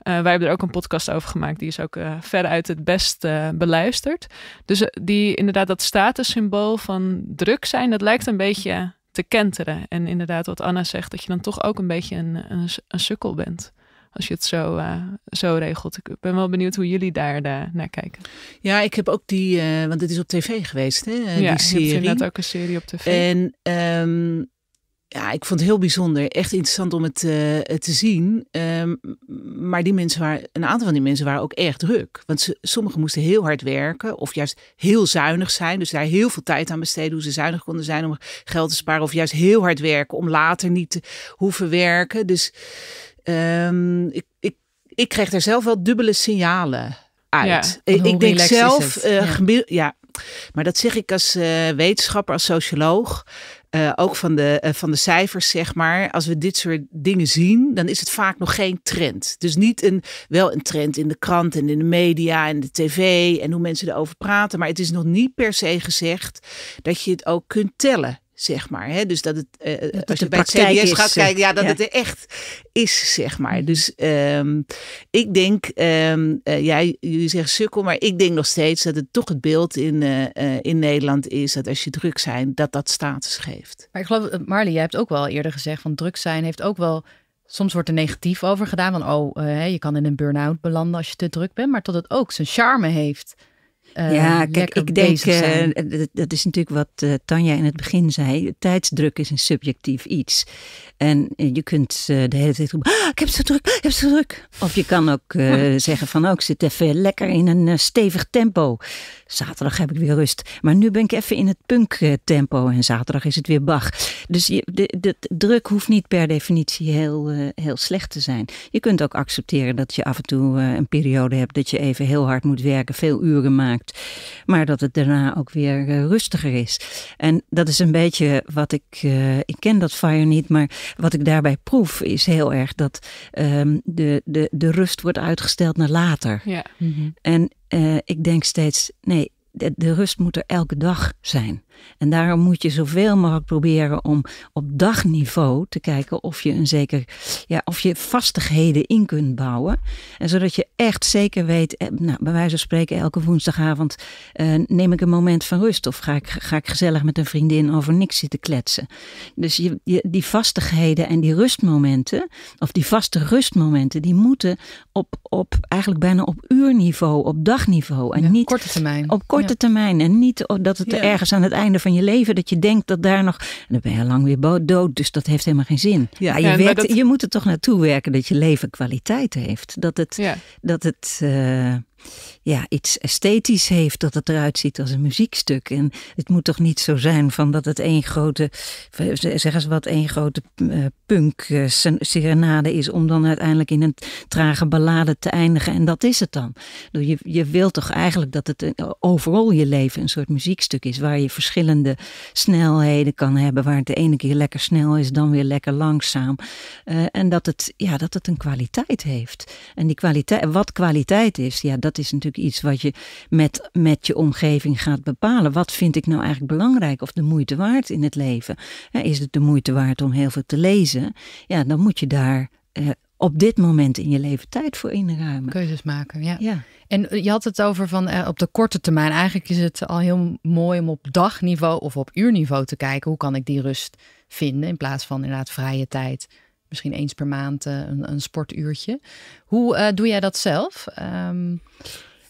Eh, wij hebben er ook een podcast over gemaakt. Die is ook uh, eh, veruit het best eh, beluisterd. Dus die, inderdaad, dat statussymbool van druk zijn, dat lijkt een beetje te kenteren. En inderdaad, wat Anna zegt, dat je dan toch ook een beetje een, een, sukkel bent. Als je het zo, zo regelt. Ik ben wel benieuwd hoe jullie daar naar kijken. Ja, ik heb ook die, want het is op tv geweest, hè? Ja, die serie. je inderdaad ook een serie op tv. En ehm, ja, ik vond het heel bijzonder. Echt interessant om het eh, te zien. Ehm, maar die mensen waren, een aantal van die mensen waren ook erg druk. Want ze, sommigen moesten heel hard werken of juist heel zuinig zijn. Dus daar heel veel tijd aan besteden hoe ze zuinig konden zijn om geld te sparen. Of juist heel hard werken om later niet te hoeven werken. Dus ehm, ik, ik, ik kreeg daar zelf wel dubbele signalen uit. Ja, ik denk zelf, eh, ja. maar dat zeg ik als eh, wetenschapper, als socioloog. Eh, ook van de, eh, van de cijfers, zeg maar. Als we dit soort dingen zien, dan is het vaak nog geen trend. Dus niet een, wel een trend in de krant en in de media en de tv en hoe mensen erover praten. Maar het is nog niet per se gezegd dat je het ook kunt tellen zeg maar. Hè? Dus dat het, eh, eh, als je bij het CBS is, gaat eh, kijken, ja, dat het er echt is, zeg maar. Mm-hmm. Dus ehm, ik denk, ehm, jij, jullie zeggen sukkel, maar ik denk nog steeds dat het toch het beeld in, in Nederland is dat als je druk zijn, dat dat status geeft. Maar ik geloof, Marley, jij hebt ook wel eerder gezegd van druk zijn heeft ook wel Soms wordt er negatief over gedaan, van oh, je kan in een burn-out belanden als je te druk bent, maar tot het ook zijn charme heeft. Eh, ja, kijk, ik denk, eh, dat is natuurlijk wat eh, Tanja in het begin zei. Tijdsdruk is een subjectief iets. En je kunt de hele tijd ah, ik heb zo druk, ik heb zo druk. Of je kan ook zeggen van, ook oh, zit even lekker in een stevig tempo zaterdag heb ik weer rust. Maar nu ben ik even in het punk eh, tempo en zaterdag is het weer Bach. Dus je, de, druk hoeft niet per definitie heel, eh, heel slecht te zijn. Je kunt ook accepteren dat je af en toe eh, een periode hebt dat je even heel hard moet werken, veel uren maakt. Maar dat het daarna ook weer rustiger is. En dat is een beetje wat ik. ik ken dat fire niet, maar wat ik daarbij proef is heel erg dat ehm, de, de, de rust wordt uitgesteld naar later. Ja. Mhm. En eh, ik denk steeds, nee, de, de, rust moet er elke dag zijn. En daarom moet je zoveel mogelijk proberen om op dagniveau te kijken of je een zeker, ja, of je vastigheden in kunt bouwen. En zodat je echt zeker weet, eh, nou, bij wijze van spreken, elke woensdagavond eh, neem ik een moment van rust. Of ga ik, ga ik gezellig met een vriendin over niks zitten kletsen. Dus je, die vastigheden en die rustmomenten, of die vaste rustmomenten, die moeten op, op eigenlijk bijna op uurniveau, op dagniveau. En ja, niet korte termijn. Op korte termijn. En niet dat het ergens aan het einde van je leven. Dat je denkt dat daar nog. En dan ben je al lang weer dood, dus dat heeft helemaal geen zin. Ja, maar je, werkt, je moet er toch naartoe werken dat je leven kwaliteit heeft. Dat het. Ja. Dat het eh, ja, iets esthetisch heeft, dat het eruit ziet als een muziekstuk. En het moet toch niet zo zijn van dat het één grote, zeg eens wat, één grote eh, punk eh, serenade is, om dan uiteindelijk in een trage ballade te eindigen. En dat is het dan. Je, je wilt toch eigenlijk dat het eh, overal je leven een soort muziekstuk is, waar je verschillende snelheden kan hebben, waar het de ene keer lekker snel is, dan weer lekker langzaam. en dat het, ja, dat het een kwaliteit heeft. En die kwaliteit, wat kwaliteit is, ja, dat dat is natuurlijk iets wat je met, met je omgeving gaat bepalen. Wat vind ik nou eigenlijk belangrijk of de moeite waard in het leven? Is het de moeite waard om heel veel te lezen? Ja, dan moet je daar eh, op dit moment in je leven tijd voor inruimen. Keuzes maken, ja. ja. En je had het over van eh, op de korte termijn. Eigenlijk is het al heel mooi om op dagniveau of op uurniveau te kijken. Hoe kan ik die rust vinden in plaats van inderdaad vrije tijd misschien eens per maand eh, een, een sportuurtje. Hoe eh, doe jij dat zelf? Um,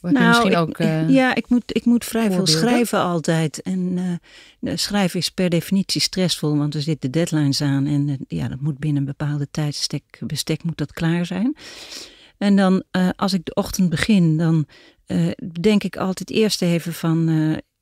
nou, ik, ook, eh, ja, ik moet, ik moet vrij veel schrijven altijd. En schrijven is per definitie stressvol, want er zitten deadlines aan. En ja, dat moet binnen een bepaalde tijdstek bestek moet dat klaar zijn. En dan als ik de ochtend begin, dan denk ik altijd eerst even van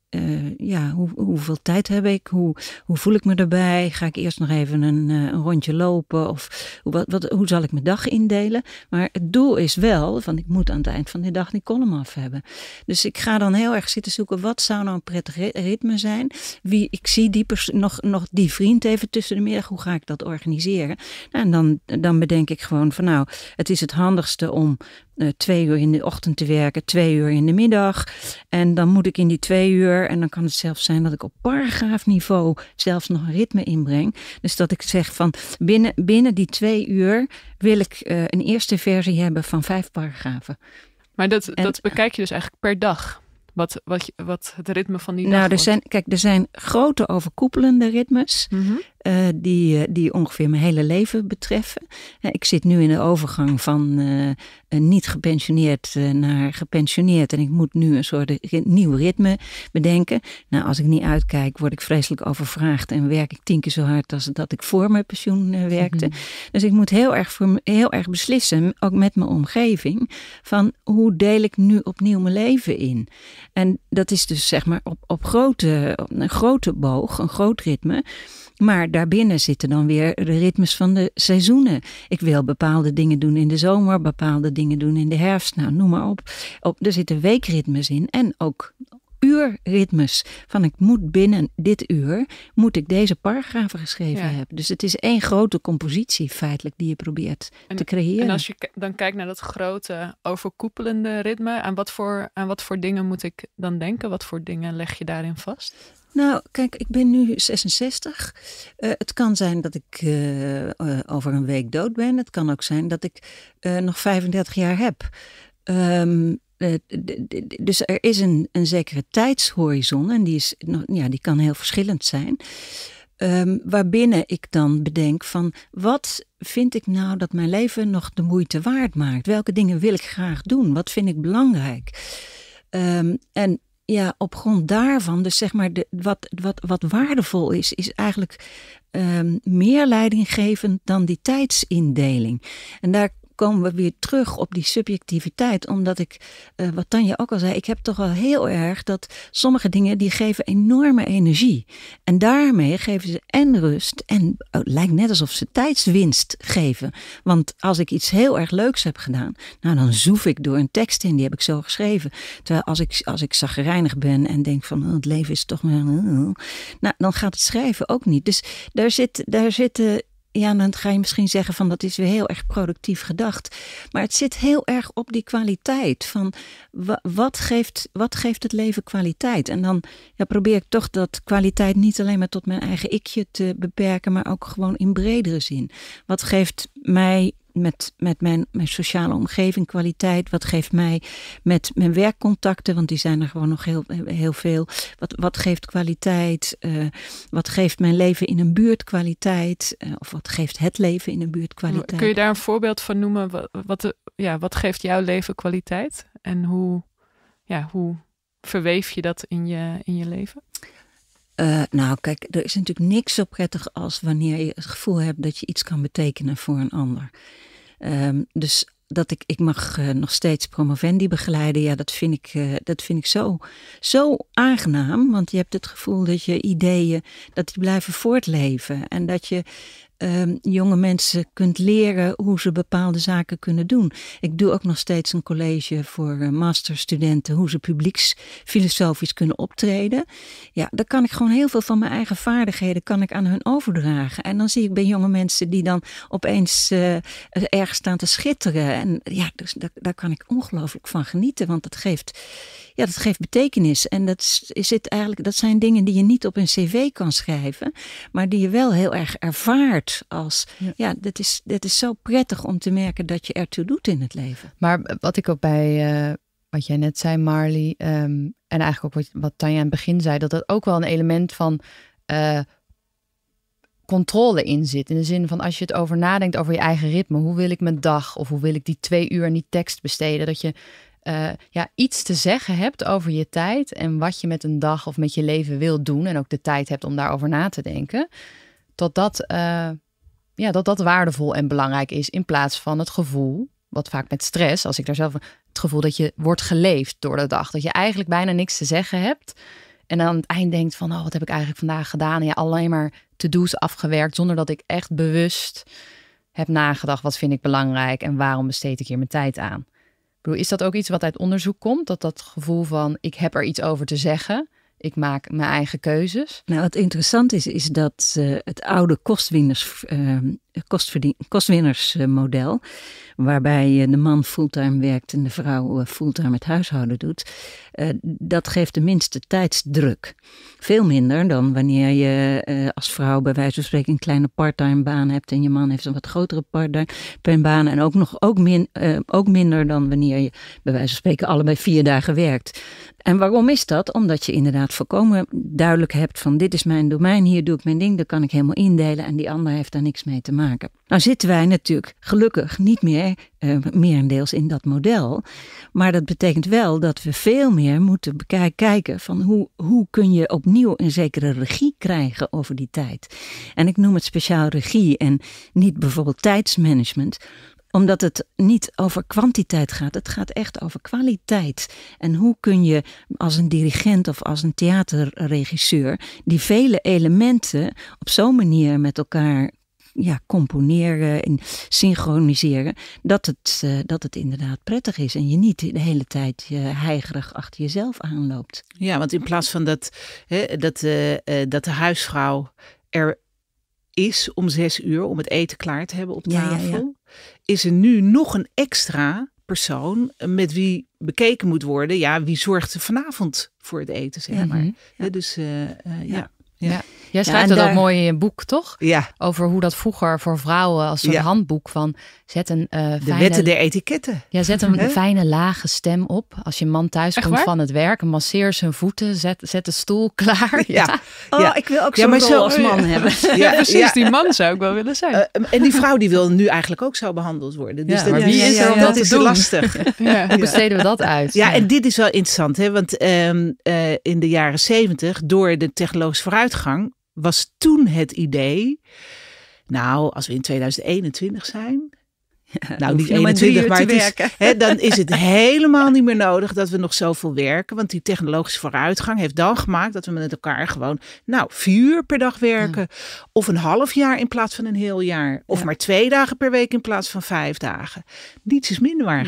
eh, ja, hoe, hoeveel tijd heb ik? Hoe, hoe voel ik me daarbij? Ga ik eerst nog even een, eh, een rondje lopen? Of wat, wat, hoe zal ik mijn dag indelen? Maar het doel is wel, van ik moet aan het eind van de dag die column af hebben. Dus ik ga dan heel erg zitten zoeken, wat zou nou een prettig ritme zijn? Wie, ik zie die nog, nog die vriend even tussen de middag, hoe ga ik dat organiseren? Nou, en dan, dan bedenk ik gewoon van nou, het is het handigste om eh, twee uur in de ochtend te werken, twee uur in de middag. En dan moet ik in die twee uur, en dan kan het zelfs zijn dat ik op paragraafniveau zelfs nog een ritme inbreng. Dus dat ik zeg van binnen, binnen die twee uur wil ik eh, een eerste versie hebben van vijf paragrafen. Maar dat, dat bekijk je dus eigenlijk per dag? Wat, wat, wat, het ritme van die nou, dag nou, er zijn, kijk, er zijn grote overkoepelende ritmes. Mm eh, die, eh, die ongeveer mijn hele leven betreffen. Eh, ik zit nu in de overgang van niet gepensioneerd naar gepensioneerd en ik moet nu een soort nieuw ritme bedenken. Nou, als ik niet uitkijk, word ik vreselijk overvraagd en werk ik tien keer zo hard als dat ik voor mijn pensioen werkte. Mhm. Dus ik moet heel erg, voor, heel erg beslissen, ook met mijn omgeving, van hoe deel ik nu opnieuw mijn leven in. En dat is dus zeg maar op, op grote, op een grote boog, een groot ritme. Maar daarbinnen zitten dan weer de ritmes van de seizoenen. Ik wil bepaalde dingen doen in de zomer, bepaalde dingen doen in de herfst. Nou, noem maar op. op er zitten weekritmes in en ook uurritmes. Van ik moet binnen dit uur, moet ik deze paragrafen geschreven hebben. Dus het is één grote compositie feitelijk die je probeert en, te creëren. En als je dan kijkt naar dat grote overkoepelende ritme, aan wat, voor, aan wat voor dingen moet ik dan denken? Wat voor dingen leg je daarin vast? Nou, kijk, ik ben nu 66. Eh, het kan zijn dat ik eh, eh, over een week dood ben. Het kan ook zijn dat ik nog 35 jaar heb. Ehm, eh, dus er is een, een zekere tijdshorizon en die, is, ja, die kan heel verschillend zijn. Ehm, waarbinnen ik dan bedenk van wat vind ik nou dat mijn leven nog de moeite waard maakt? Welke dingen wil ik graag doen? Wat vind ik belangrijk? Ehm, en ja, op grond daarvan, dus zeg maar, de, wat, wat, wat waardevol is, is eigenlijk um, meer leidinggevend dan die tijdsindeling. En daar komen we weer terug op die subjectiviteit. Omdat ik, eh, wat Tanja ook al zei, ik heb toch wel heel erg dat sommige dingen die geven enorme energie. En daarmee geven ze en rust en oh, lijkt net alsof ze tijdswinst geven. Want als ik iets heel erg leuks heb gedaan, nou dan zoef ik door een tekst in, die heb ik zo geschreven. Terwijl als ik, als ik zagrijnig ben en denk van oh, het leven is toch maar... Nou, dan gaat het schrijven ook niet. Dus daar, zit, daar zitten ja, dan ga je misschien zeggen van dat is weer heel erg productief gedacht. Maar het zit heel erg op die kwaliteit. Van wat geeft, wat geeft het leven kwaliteit? En dan ja, probeer ik toch dat kwaliteit niet alleen maar tot mijn eigen ikje te beperken, maar ook gewoon in bredere zin. Wat geeft mij met, met mijn, mijn sociale omgeving kwaliteit? Wat geeft mij met mijn werkcontacten? Want die zijn er gewoon nog heel, heel veel. Wat, wat geeft kwaliteit? Eh, wat geeft mijn leven in een buurt kwaliteit? Eh, of wat geeft het leven in een buurt kwaliteit? Kun je daar een voorbeeld van noemen? Wat, wat, ja, wat geeft jouw leven kwaliteit? En hoe, ja, hoe verweef je dat in je, in je leven? Eh, nou, kijk, er is natuurlijk niks zo prettig als wanneer je het gevoel hebt dat je iets kan betekenen voor een ander. Ehm, dus dat ik, ik mag eh, nog steeds promovendi begeleiden, ja, dat vind ik, eh, dat vind ik zo, zo aangenaam. Want je hebt het gevoel dat je ideeën, dat die blijven voortleven. En dat je Ehm, jonge mensen kunt leren hoe ze bepaalde zaken kunnen doen. Ik doe ook nog steeds een college voor eh, masterstudenten hoe ze publieksfilosofisch kunnen optreden. Ja, daar kan ik gewoon heel veel van mijn eigen vaardigheden kan ik aan hun overdragen. En dan zie ik bij jonge mensen die dan opeens eh, erg staan te schitteren. En ja, dus daar kan ik ongelooflijk van genieten, want dat geeft ja, dat geeft betekenis. En dat, is het eigenlijk, dat zijn dingen die je niet op een cv kan schrijven, maar die je wel heel erg ervaart als, ja, dat, is, dat is zo prettig om te merken dat je ertoe doet in het leven. Maar wat ik ook bij, eh, wat jij net zei Marley, ehm, en eigenlijk ook wat, wat Tanja aan het begin zei, dat dat ook wel een element van... Eh, controle in zit. In de zin van als je het over nadenkt over je eigen ritme. Hoe wil ik mijn dag of hoe wil ik die twee uur niet die tekst besteden? Dat je uh, ja, iets te zeggen hebt over je tijd en wat je met een dag of met je leven wilt doen en ook de tijd hebt om daarover na te denken, tot dat, eh, ja, dat dat waardevol en belangrijk is in plaats van het gevoel, wat vaak met stress, als ik daar zelf het gevoel dat je wordt geleefd door de dag, dat je eigenlijk bijna niks te zeggen hebt. En aan het eind denkt van, oh, wat heb ik eigenlijk vandaag gedaan? En ja, alleen maar to-do's afgewerkt, zonder dat ik echt bewust heb nagedacht, wat vind ik belangrijk en waarom besteed ik hier mijn tijd aan? Bedoel, is dat ook iets wat uit onderzoek komt? Dat dat gevoel van ik heb er iets over te zeggen. Ik maak mijn eigen keuzes. Nou, wat interessant is, is dat uh, het oude kostwinners ehm, kostwinnersmodel, waarbij eh, de man fulltime werkt en de vrouw eh, fulltime het huishouden doet, eh, dat geeft de minste tijdsdruk. Veel minder dan wanneer je als vrouw bij wijze van spreken een kleine parttime baan hebt en je man heeft een wat grotere parttime baan en ook nog ook, min, ook minder dan wanneer je bij wijze van spreken allebei vier dagen werkt. En waarom is dat? Omdat je inderdaad voorkomen duidelijk hebt van dit is mijn domein, hier doe ik mijn ding, daar kan ik helemaal indelen en die ander heeft daar niks mee te maken. Nou zitten wij natuurlijk gelukkig niet meer uh, eh, deels in dat model. Maar dat betekent wel dat we veel meer moeten bekijken van hoe, hoe kun je opnieuw een zekere regie krijgen over die tijd. En ik noem het speciaal regie en niet bijvoorbeeld tijdsmanagement omdat het niet over kwantiteit gaat, het gaat echt over kwaliteit. En hoe kun je als een dirigent of als een theaterregisseur die vele elementen op zo'n manier met elkaar ja, componeren en synchroniseren, dat het, eh, dat het inderdaad prettig is. En je niet de hele tijd uh, heigerig achter jezelf aanloopt. Ja, want in plaats van dat, hè, dat, eh, dat de huisvrouw er is om zes uur om het eten klaar te hebben op tafel, is er nu nog een extra persoon met wie bekeken moet worden. Ja, wie zorgt er vanavond voor het eten, zeg mhm. maar. dus ja. ja. Jij schrijft ja, dat ook mooi in je boek, toch? Ja. Over hoe dat vroeger voor vrouwen als een handboek van zet een eh, fijne... De wetten der etiketten. Ja, zet een fijne lage stem op. Als je man thuis komt van het werk, masseer zijn voeten, zet, zet de stoel klaar. Ja. Oh, ik wil ook zo'n rol zo, als man hebben. Ja, precies. Die man zou ik wel willen zijn. Eh, eh, en die vrouw die wil nu eigenlijk ook zo behandeld worden. Dus wie is er om dat, is lastig. Hoe besteden we dat uit? Ja, en dit is wel interessant, hè? want ehm, in de jaren zeventig, door de technologische vooruitgang, was toen het idee. Nou, als we in 2021 zijn, nou, niet 21, maar, het is, dan is het helemaal niet meer nodig dat we nog zoveel werken. Want die technologische vooruitgang heeft dan gemaakt dat we met elkaar gewoon, nou, vier uur per dag werken. Of een half jaar in plaats van een heel jaar. Of maar twee dagen per week in plaats van vijf dagen. Niets is minder waar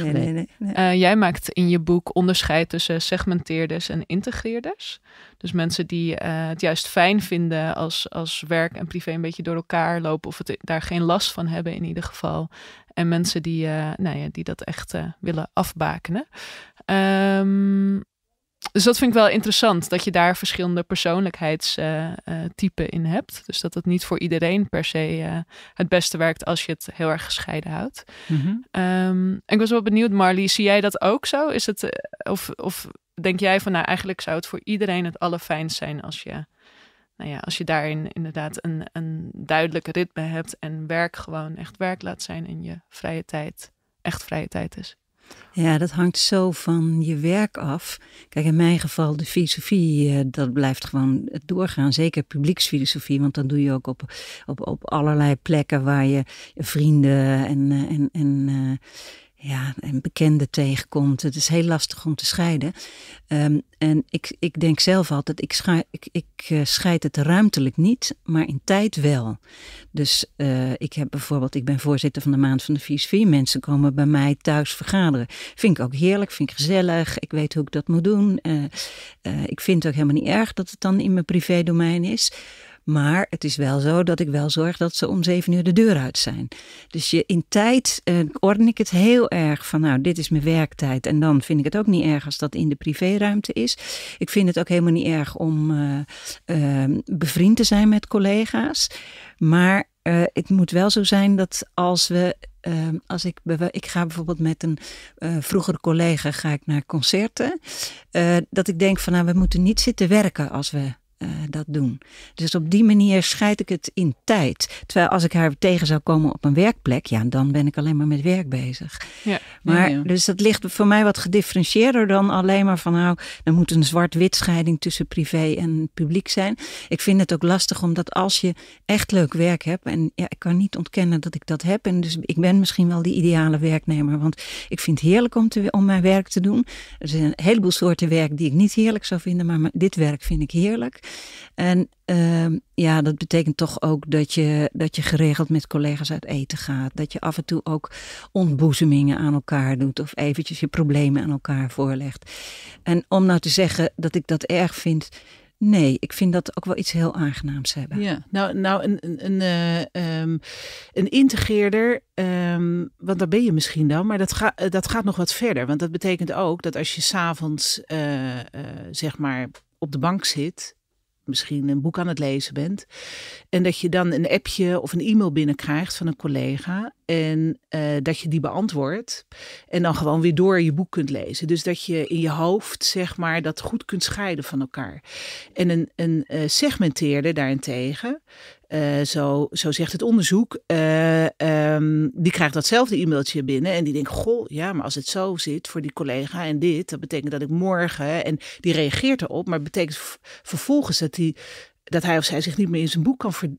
eh, jij maakt in je boek onderscheid tussen segmenteerders en integreerders. Dus mensen die eh, het juist fijn vinden als, als werk en privé een beetje door elkaar lopen. Of het, daar geen last van hebben in ieder geval. En mensen die, eh, nou ja, die dat echt eh, willen afbakenen. Ehm, dus dat vind ik wel interessant, dat je daar verschillende persoonlijkheidstypen in hebt. Dus dat het niet voor iedereen per se het beste werkt als je het heel erg gescheiden houdt. Mhm. en ehm, ik was wel benieuwd, Marley, zie jij dat ook zo? Is het, of, of denk jij van nou eigenlijk zou het voor iedereen het allerfijnst zijn als je, nou ja, als je daarin inderdaad een, een duidelijk ritme hebt en werk gewoon echt werk laat zijn en je vrije tijd echt vrije tijd is. Ja, dat hangt zo van je werk af. Kijk, in mijn geval de filosofie, eh, dat blijft gewoon doorgaan. Zeker publieksfilosofie, want dan doe je ook op, op, op allerlei plekken waar je vrienden en, eh, en, en eh, ja, en bekende tegenkomt. Het is heel lastig om te scheiden. Ehm, en ik, ik denk zelf altijd, ik, scha ik, ik eh, scheid het ruimtelijk niet, maar in tijd wel. Dus eh, ik heb bijvoorbeeld, ik ben voorzitter van de Maand van de 4 Mensen komen bij mij thuis vergaderen. Vind ik ook heerlijk, vind ik gezellig. Ik weet hoe ik dat moet doen. Eh, ik vind het ook helemaal niet erg dat het dan in mijn privé domein is. Maar het is wel zo dat ik wel zorg dat ze om zeven uur de deur uit zijn. Dus je, in tijd eh, orden ik het heel erg van, nou, dit is mijn werktijd. En dan vind ik het ook niet erg als dat in de privéruimte is. Ik vind het ook helemaal niet erg om uh, bevriend te zijn met collega's. Maar eh, het moet wel zo zijn dat als we. Ehm, als ik, ik ga bijvoorbeeld met een uh, vroegere collega ga ik naar concerten. dat ik denk van nou, we moeten niet zitten werken als we eh, dat doen. Dus op die manier scheid ik het in tijd. Terwijl als ik haar tegen zou komen op een werkplek, ja, dan ben ik alleen maar met werk bezig. Ja, maar dus dat ligt voor mij wat gedifferentieerder dan alleen maar van nou, er moet een zwart-wit scheiding tussen privé en publiek zijn. Ik vind het ook lastig omdat als je echt leuk werk hebt, en ja, ik kan niet ontkennen dat ik dat heb. En dus ik ben misschien wel die ideale werknemer. Want ik vind het heerlijk om, te, om mijn werk te doen. Er zijn een heleboel soorten werk die ik niet heerlijk zou vinden, maar dit werk vind ik heerlijk. En ehm, ja, dat betekent toch ook dat je, dat je geregeld met collega's uit eten gaat. Dat je af en toe ook ontboezemingen aan elkaar doet. Of eventjes je problemen aan elkaar voorlegt. En om nou te zeggen dat ik dat erg vind. Nee, ik vind dat ook wel iets heel aangenaams hebben. Ja, nou, nou een, een, een, eh, ehm, een integreerder, ehm, want daar ben je misschien dan, maar dat, ga, dat gaat nog wat verder. Want dat betekent ook dat als je s'avonds, uh, zeg maar, op de bank zit misschien een boek aan het lezen bent. En dat je dan een appje of een e-mail binnenkrijgt van een collega. En eh, dat je die beantwoordt. En dan gewoon weer door je boek kunt lezen. Dus dat je in je hoofd, zeg maar, dat goed kunt scheiden van elkaar. En een, een uh, segmenteerder daarentegen, eh, zo, zo zegt het onderzoek, eh, ehm, die krijgt datzelfde e-mailtje binnen en die denkt, goh, ja, maar als het zo zit voor die collega en dit, dat betekent dat ik morgen, en die reageert erop, maar betekent vervolgens dat, die, dat hij of zij zich niet meer in zijn boek kan ver,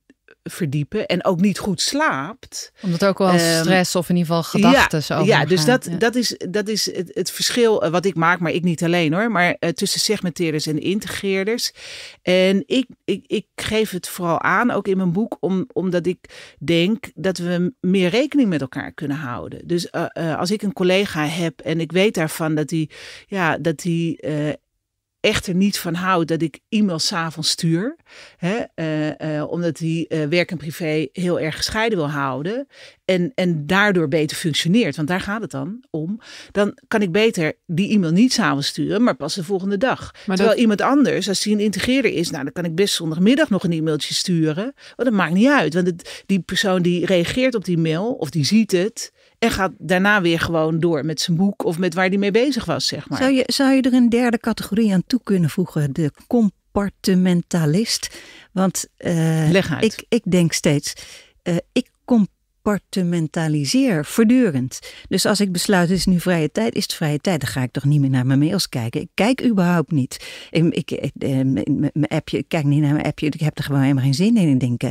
verdiepen en ook niet goed slaapt. Omdat ook wel ehm, stress of in ieder geval gedachten ja, Ja, dus dat, dat is, dat is het, het, verschil eh, wat ik maak, maar ik niet alleen hoor, maar eh, tussen segmenteerders en integreerders. En ik, ik, ik geef het vooral aan, ook in mijn boek, om, omdat ik denk dat we meer rekening met elkaar kunnen houden. Dus eh, als ik een collega heb en ik weet daarvan dat hij ja, dat die, echter niet van hou dat ik e-mails s'avonds stuur. Hè, eh, eh, omdat hij eh, werk en privé heel erg gescheiden wil houden. En, en daardoor beter functioneert. Want daar gaat het dan om. Dan kan ik beter die e-mail niet samen sturen, maar pas de volgende dag. Maar Terwijl iemand anders, als die een integreerder is, nou, dan kan ik best zondagmiddag nog een e-mailtje sturen. Want dat maakt niet uit. Want het, die persoon die reageert op die mail of die ziet het en gaat daarna weer gewoon door met zijn boek of met waar hij mee bezig was, zeg maar. Zou je, zou je er een derde categorie aan toe kunnen voegen? De compartimentalist. Want eh, ik, ik denk steeds, eh, ik kom compartimentaliseer voortdurend. Dus als ik besluit, het is nu vrije tijd, is het vrije tijd. Dan ga ik toch niet meer naar mijn mails kijken. Ik kijk überhaupt niet. Ehm, ik, eh, ehm, ik, mijn appje, ik kijk niet naar mijn appje. Ik heb er gewoon helemaal geen zin in. Ik denk,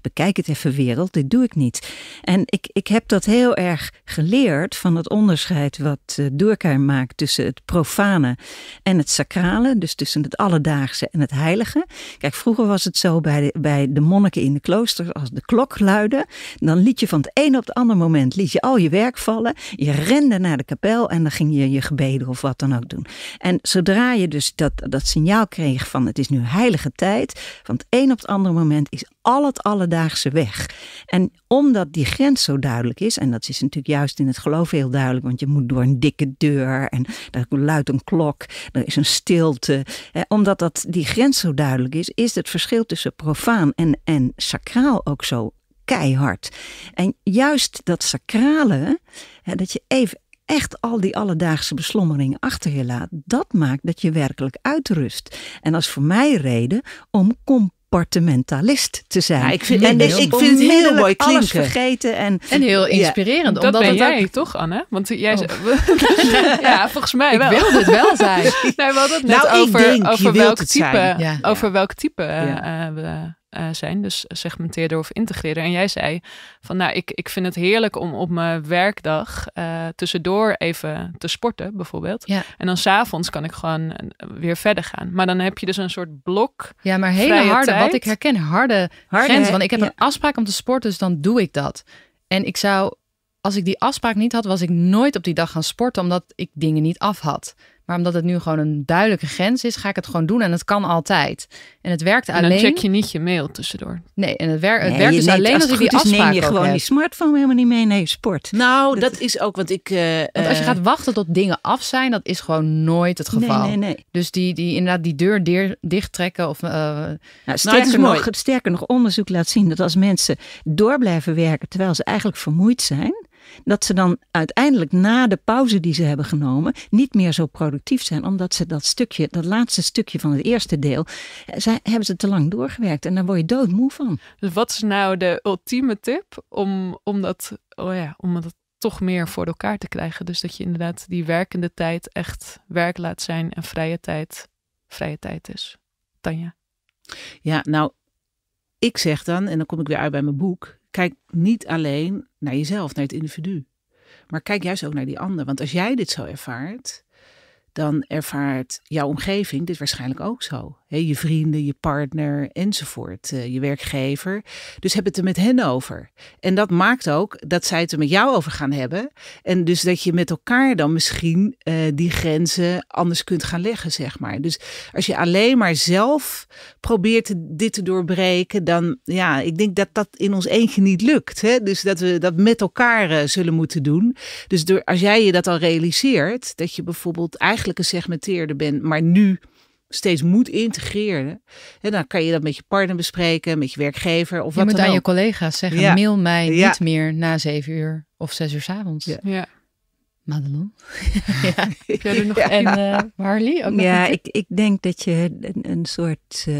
bekijk het even wereld. Dit doe ik niet. En ik, ik heb dat heel erg geleerd van het onderscheid wat eh, Durkheim maakt tussen het profane en het sacrale. Dus tussen het alledaagse en het heilige. Kijk, vroeger was het zo bij de, bij de monniken in de kloosters. Als de klok luidde, dan liet je van het een op het ander moment liet je al je werk vallen. Je rende naar de kapel en dan ging je je gebeden of wat dan ook doen. En zodra je dus dat, dat signaal kreeg van het is nu heilige tijd, van het een op het andere moment is al het alledaagse weg. En omdat die grens zo duidelijk is, en dat is natuurlijk juist in het geloof heel duidelijk, want je moet door een dikke deur en daar luidt een klok, er is een stilte. Hè, omdat dat, die grens zo duidelijk is, is het verschil tussen profaan en, en sacraal ook zo keihard. En juist dat sacrale, hè, dat je even echt al die alledaagse beslommeringen achter je laat, dat maakt dat je werkelijk uitrust. En als voor mij reden om compartimentalist te zijn. Ja, ik vind, en dus, ik vind het heel mooi klinken. alles vergeten. En, en heel inspirerend. omdat dat ben jij toch, Anne? Want jij... Oh. ja, volgens mij ik wel. wil het wel zijn. net nou, over, over, welk type, ja, over eh, welk eh, type, we eh, zijn. Dus segmenteerder of integreren En jij zei van nou, ik, ik vind het heerlijk om op mijn werkdag eh, tussendoor even te sporten, bijvoorbeeld. En dan s'avonds kan ik gewoon eh, weer verder gaan. Maar dan heb je dus een soort blok. Ja, maar hele harde, wat ik herken, harde, harde Want ik heb een afspraak om te sporten, dus dan doe ik dat. En ik zou, als ik die afspraak niet had, was ik nooit op die dag gaan sporten, omdat ik dingen niet af had. Maar omdat het nu gewoon een duidelijke grens is, ga ik het gewoon doen. En het kan altijd. En het werkt alleen. En dan check je niet je mail tussendoor. Nee, en het, werkt. het werkt dus alleen als, je die afspraak neem je gewoon die smartphone helemaal niet mee naar sport. Nou, dat, is ook wat ik. Eh, want als je eh, gaat wachten tot dingen af zijn, dat is gewoon nooit het geval. Nee, nee, dus die, die inderdaad die deur dicht trekken of. Eh, nou, nou, sterker, sterker nog, onderzoek laat zien dat als mensen door blijven werken terwijl ze eigenlijk vermoeid zijn dat ze dan uiteindelijk na de pauze die ze hebben genomen niet meer zo productief zijn, omdat ze dat stukje, dat laatste stukje van het eerste deel, eh, Ze hebben ze te lang doorgewerkt en daar word je doodmoe van. Dus wat is nou de ultieme tip om, om, dat, oh ja, om dat toch meer voor elkaar te krijgen? Dus dat je inderdaad die werkende tijd echt werk laat zijn en vrije tijd vrije tijd is. Tanja. Ja, nou, ik zeg dan, en dan kom ik weer uit bij mijn boek. Kijk niet alleen naar jezelf, naar het individu. Maar kijk juist ook naar die ander. Want als jij dit zo ervaart, dan ervaart jouw omgeving dit waarschijnlijk ook zo je vrienden, je partner enzovoort, eh, je werkgever. Dus heb het er met hen over. En dat maakt ook dat zij het er met jou over gaan hebben. En dus dat je met elkaar dan misschien eh, die grenzen anders kunt gaan leggen, zeg maar. Dus als je alleen maar zelf probeert dit te doorbreken, dan ja, ik denk dat dat in ons eentje niet lukt. Hè? Dus dat we dat met elkaar eh, zullen moeten doen. Dus door, als jij je dat al realiseert, dat je bijvoorbeeld eigenlijk een segmenteerder bent, maar nu steeds moet integreren. En dan kan je dat met je partner bespreken, met je werkgever of je wat dan Je moet aan je collega's zeggen, ja. mail mij niet meer na zeven uur of zes uur s avonds. Ja. ja. Madelon. ja. nog en uh, eh, Marley? Ook ja, ik, ik denk dat je een, een soort eh,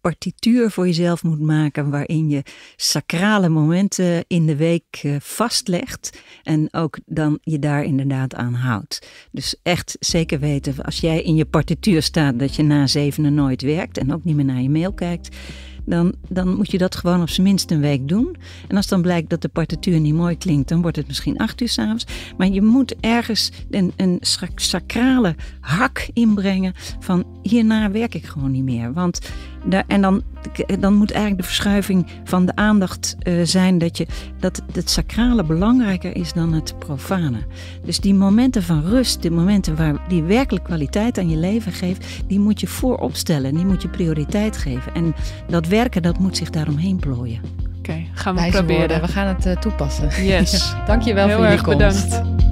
partituur voor jezelf moet maken waarin je sacrale momenten in de week eh, vastlegt en ook dan je daar inderdaad aan houdt. Dus echt zeker weten, als jij in je partituur staat dat je na zevenen nooit werkt en ook niet meer naar je mail kijkt, dan, dan moet je dat gewoon op zijn minst een week doen. En als dan blijkt dat de partituur niet mooi klinkt, dan wordt het misschien acht uur s'avonds. Maar je moet ergens een, een sacrale hak inbrengen van hierna werk ik gewoon niet meer. Want en dan, dan moet eigenlijk de verschuiving van de aandacht eh, zijn dat, je, dat het sacrale belangrijker is dan het profane. Dus die momenten van rust, die momenten waar die werkelijk kwaliteit aan je leven geeft, die moet je voorop stellen, die moet je prioriteit geven. En dat werken, dat moet zich daaromheen plooien. Oké, gaan we proberen. We gaan het eh, toepassen. Yes. Dankjewel Heel voor je komst. Bedankt.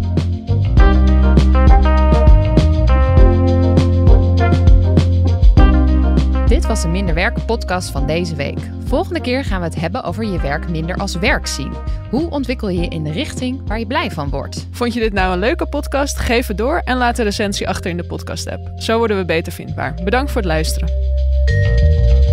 Dit was de Minder podcast van deze week. Volgende keer gaan we het hebben over je werk minder als werk zien. Hoe ontwikkel je je in de richting waar je blij van wordt? Vond je dit nou een leuke podcast? Geef het door en laat een recensie achter in de podcast app. Zo worden we beter vindbaar. Bedankt voor het luisteren.